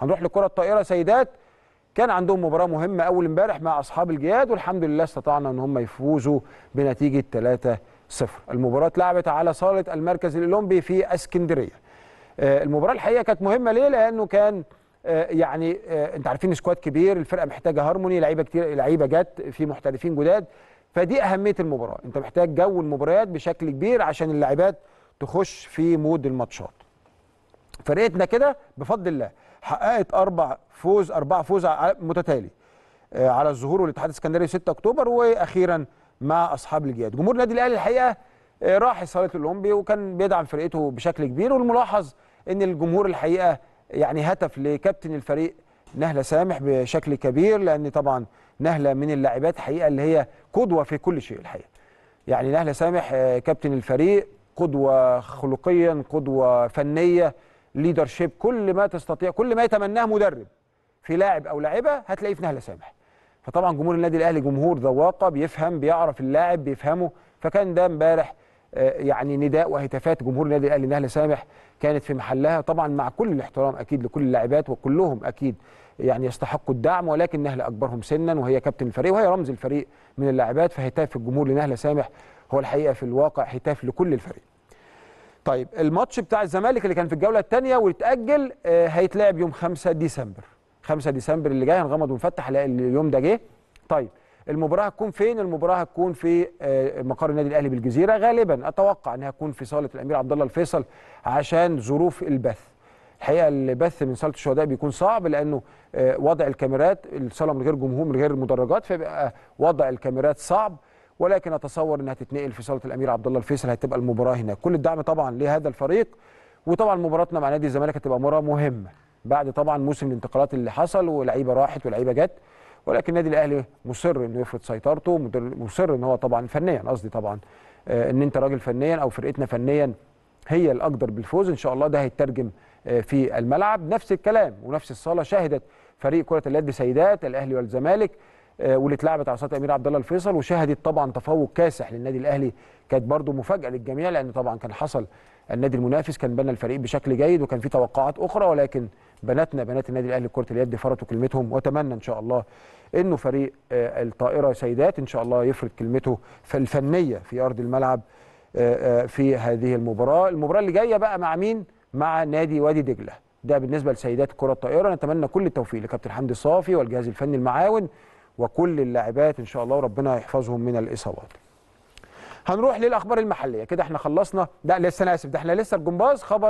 هنروح لكره الطائره سيدات كان عندهم مباراه مهمه اول امبارح مع اصحاب الجياد والحمد لله استطعنا ان هم يفوزوا بنتيجه 3-0 المباراه اتلعبت على صاله المركز الاولمبي في اسكندريه آه، المباراه الحقيقه كانت مهمه ليه لانه كان آه، يعني آه، انت عارفين سكواد كبير الفرقه محتاجه هارموني لعيبه كتير لعيبه جت في محترفين جداد فدي اهميه المباراه انت محتاج جو المباريات بشكل كبير عشان اللاعبات تخش في مود الماتشات فرقتنا كده بفضل الله حققت اربع فوز اربع فوز متتالي آه، على الظهور والاتحاد الاسكندري 6 اكتوبر واخيرا مع اصحاب الجياد جمهور النادي الاهلي الحقيقه آه، راح صاله الاولمبي وكان بيدعم فرقته بشكل كبير والملاحظ ان الجمهور الحقيقه يعني هتف لكابتن الفريق نهله سامح بشكل كبير لان طبعا نهله من اللاعبات حقيقه اللي هي قدوه في كل شيء الحقيقه يعني نهله سامح آه، كابتن الفريق قدوه خلقيا قدوه فنيه ليدرشيب كل ما تستطيع كل ما يتمناه مدرب في لاعب او لاعبه هتلاقيه في نهله سامح فطبعا جمهور النادي الاهلي جمهور ذواقه بيفهم بيعرف اللاعب بيفهمه فكان ده امبارح آه، يعني نداء وهتافات جمهور النادي الاهلي نهله سامح كانت في محلها طبعا مع كل الاحترام اكيد لكل اللاعبات وكلهم اكيد يعني يستحقوا الدعم ولكن نهله اكبرهم سنا وهي كابتن الفريق وهي رمز الفريق من اللاعبات فهتاف الجمهور لنهله سامح هو الحقيقه في الواقع هتاف لكل الفريق طيب الماتش بتاع الزمالك اللي كان في الجوله الثانيه واتاجل آه، هيتلعب يوم 5 ديسمبر 5 ديسمبر اللي جاي هنغمض ونفتح هنلاقي اليوم ده جه طيب المباراه هتكون فين المباراه هتكون في آه، مقر النادي الاهلي بالجزيره غالبا اتوقع انها هتكون في صاله الامير عبد الله الفيصل عشان ظروف البث الحقيقه البث من صاله الشهداء بيكون صعب لانه آه، وضع الكاميرات الصاله من غير جمهور من غير مدرجات فبيبقى وضع الكاميرات صعب ولكن اتصور انها تتنقل في صاله الامير عبد الله الفيصل هتبقى المباراه هناك كل الدعم طبعا لهذا الفريق وطبعا مباراتنا مع نادي الزمالك هتبقى مباراه مهمه بعد طبعا موسم الانتقالات اللي حصل ولعيبه راحت ولعيبه جت ولكن النادي الاهلي مصر انه يفرض سيطرته مصر ان هو طبعا فنيا قصدي طبعا آه، ان انت راجل فنيا او فرقتنا فنيا هي الاقدر بالفوز ان شاء الله ده هيترجم آه، في الملعب نفس الكلام ونفس الصاله شهدت فريق كره اليد سيدات الاهلي والزمالك آه، واللي اتلعبت على صاله امير عبد الله الفيصل وشهدت طبعا تفوق كاسح للنادي الاهلي كانت برضو مفاجاه للجميع لان طبعا كان حصل النادي المنافس كان بنى الفريق بشكل جيد وكان في توقعات اخرى ولكن بناتنا بنات النادي الاهلي لكره اليد فرطوا كلمتهم واتمنى ان شاء الله انه فريق آه، الطائره سيدات ان شاء الله يفرض كلمته الفنيه في ارض الملعب آه، في هذه المباراه، المباراه اللي جايه بقى مع مين؟ مع نادي وادي دجله، ده بالنسبه لسيدات كره الطائره نتمنى كل التوفيق لكابتن حمدي صافي والجهاز الفني المعاون وكل اللاعبات ان شاء الله وربنا يحفظهم من الاصابات هنروح للاخبار المحليه كده احنا خلصنا لا لسه انا اسف ده احنا لسه الجمباز خبر